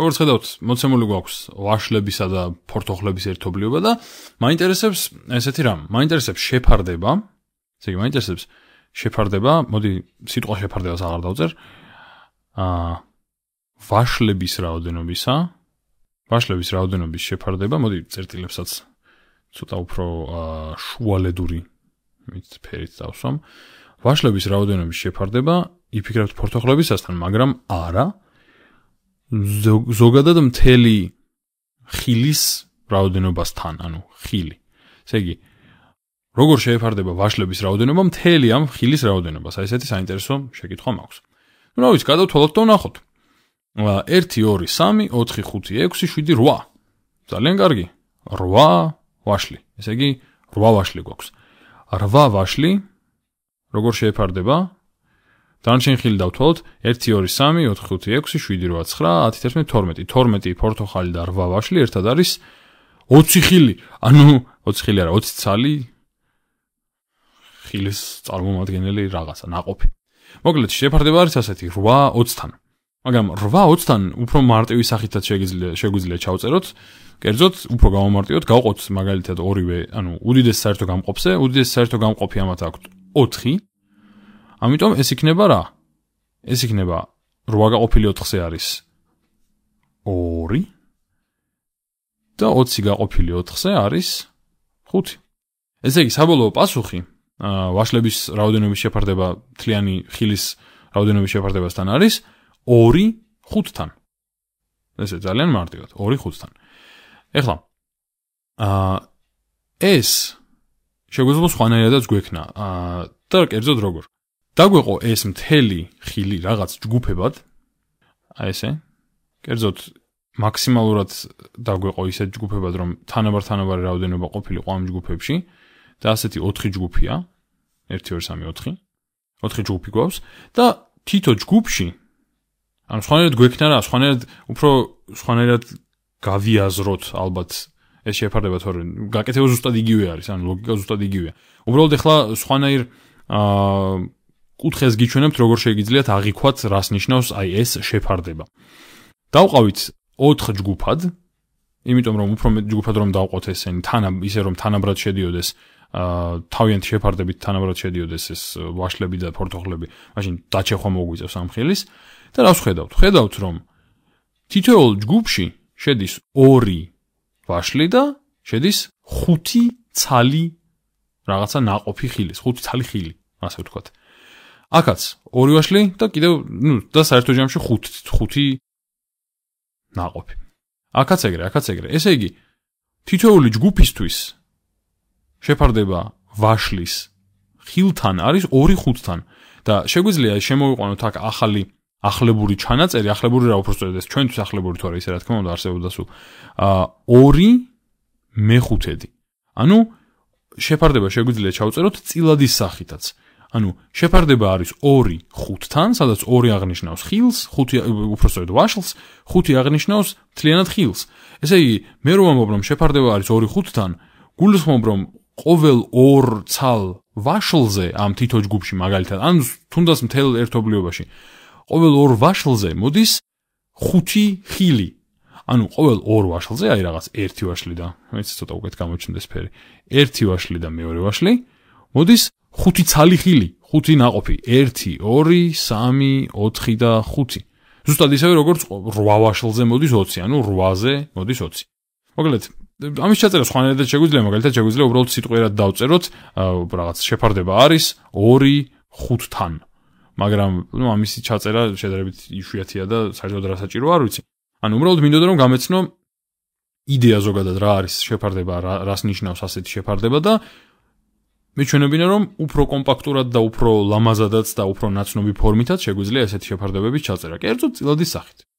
როგორც ხედავთ, მოცემული გვაქვს ვაშლებისა და ფორთოხლების ერთობლიობა და მაინტერესებს ესეთი რამ, მაინტერესებს შეფარდება. ესე იგი, მაინტერესებს შეფარდება, მოდი სიტყვა შეფარდებას აღარ დავწერ. აა ვაშლების რაოდენობისა ვაშლების რაოდენობის შეფარდება, მოდი წერტილებსაც ცოტა უფრო აა შუალედური მით ფერით დავსვამ. ვაშლების რაოდენობის შეფარდება, იფიქრებთ ფორთოხლებისასთან, მაგრამ არა. აა ზოგადად მთელი ხილის რაოდენობასთან, ანუ ხილი. ესე იგი როგორ შეეფარდება ვაშლების რაოდენობა მთელი ამ ხილის რაოდენობას? აი ესეთი საინტერესო შეკითხვა მაქვს. ნუ რა ვიცი, გადავთვალოთ და ვნახოთ. 1 2 3 4 5 6 7 8. ძალიან კარგი. 8 ვაშლი. ესე იგი 8 ვაშლი გვაქვს. 8 ვაშლი როგორ შეეფარდება? დანარჩენ ხილი დავთვალოთ 1 2 3 4 5 6 7 8 9 10 11 12 12 პორტოხალი და 8 ვაშლი ერთად არის 20 ხილი ანუ 20 ხილი არა 20 ცალი ხილის წარმომადგენელი რაღაცა ناقოფი მოკლედ შეფარდება არის ასეთი 8 20-თან მაგრამ 8 20-თან უფრო მარტივი სახითაც შეგიძლია შეგვიძლია ჩავწეროთ კერძოდ უფრო გამომარტივოთ გავყოთ მაგალითად ორივე ანუ უდიდეს საერთო გამყოფზე უდიდეს საერთო გამყოფი ამათ აქვს 4 ამიტომ ეს იქნება რა? ეს იქნება 8 გაყოფილი 4-ზე არის 2 და 20 გაყოფილი 4-ზე არის 5. ესე იგი, საბოლოო პასუხი ა ვაშლების რაოდენობის შეფარდება თლიანი ხილის რაოდენობის შეფარდებასთან არის 2 5-თან. ესე ძალიან მარტივად, 2 5-თან. ეხლა ა ეს შეგვიძლია სხვანაირადაც გვექნა. ა და კერძოდ როგორი დაგვეყო ეს მთელი ხილი რაღაც ჯგუფებად. აი ესე. კერძოდ მაქსიმალურად დაგვეყო ისე ჯგუფებად, რომ თანაბართანაბარი რაოდენობა ყოფილიყო ამ ჯგუფებში და ასეთი 4 ჯგუფია. 1 2 3 4. 4 ჯგუფი გვაქვს და თითო ჯგუფში ან სხვანაირად გვექნა რა, სხვანაირად უფრო სხვანაირად გავიაზროთ ალბათ ეს შეფარდება თორე გაკეთება ზუსტად იგივე არის, ან ლოგიკა ზუსტად იგივეა. უბრალოდ ეხლა სხვანაირ აა კუთხეს გიჩვენებთ, როგორ შეგიძლიათ აღიქვათ, რას ნიშნავს აი ეს შეფარდება. დავყავით 4 ჯგუფად, იმიტომ რომ უფრო მეტ ჯგუფად რომ დავყოთ ესენი, თანა ისე რომ თანაბრად შედიოდეს ა თავიანთ შეფარდებით თანაბრად შედიოდეს ეს ვაშლები და პორტოხლები, მაშინ დაჩეხვა მოგვიწევს ამ ხილის და რას ხედავთ? ხედავთ რომ თითოეულ ჯგუფში შედის 2 ვაშლი და შედის 5 ცალი რაღაცა ناقოფი ხილის, 5 ცალი ხილი, ასე ვთქვათ. აკაც ორი ვაშლი და კიდევ ნუ და საერთო ჯამში ხუთი ხუთი ناقოფი. აკაც ეგრე, აკაც ეგრე. ესე იგი თითოეული ჯგუფისთვის შეფარდება ვაშლის ხილთან არის 2.5-თან და შეგვიძლია შემოვიყვანოთ აქ ახალი ახლებური ჩანაწერი, ახლებური რა უფრო სწორედ ეს ჩვენთვის ახლებური თორე ისე რა თქმა უნდა არსებობდა სულ. აა 2 მე-5-ედი. ანუ შეფარდება შეგვიძლია ჩავწეროთ წილადის სახითაც. 2 ანუ შეფარდება არის 2 5-თან, სადაც 2 აღნიშნავს ხილს, 5 უფრო სწორედ ვაშლს, 5 აღნიშნავს მთლიანად ხილს. ესე იგი, მე რომ ვამბობ რომ შეფარდება არის 2 5-თან, გულისხმობ რომ ყოველ 2 ცალ ვაშლზე ამ თითო ჯგუფში მაგალითად, ანუ თუნდაც მთელ ერთობლიობაში, ყოველ 2 ვაშლზე მოდის 5 ხილი. ანუ ყოველ 2 ვაშლზე აი რაღაც 1 ვაშლი და მეც ცოტა უკეთ გამოჩნდა ეს ფერი. 1 ვაშლი და მეორე ვაშლი მოდის 5 ხუთი ცალი ხილი, ხუთი ناقოფი, 1, 2, 3, 4 და 5. ზუსტად ისევე როგორც 8 ვაშლზე მოდის 20, ანუ 8-ზე მოდის 20. მოგლეთ ამის ჩაწერა სხვანაირად შეგვიძლია, მაგალითად შეგვიძლია უბრალოდ სიტყვიერად დავწეროთ, რაღაც შეფარდება არის 2 5-თან. მაგრამ, ну, ამისი ჩაწერა შედარებით იშვიათია და საერთოდ რასაჭირო არ ვიცი. ანუ უბრალოდ მინდოდა რომ გამეცნო იდეა ზოგადად რა არის შეფარდება, რას ნიშნავს ასეთი შეფარდება და მეჩვენებინა რომ უფრო კომპაქტურად და უფრო ლამაზადაც და უფრო ნაცნობი ფორმითაც შეგვიძლია ესეთი შეფარდებების ჩაწერა, კერძოდ წილადის სახით.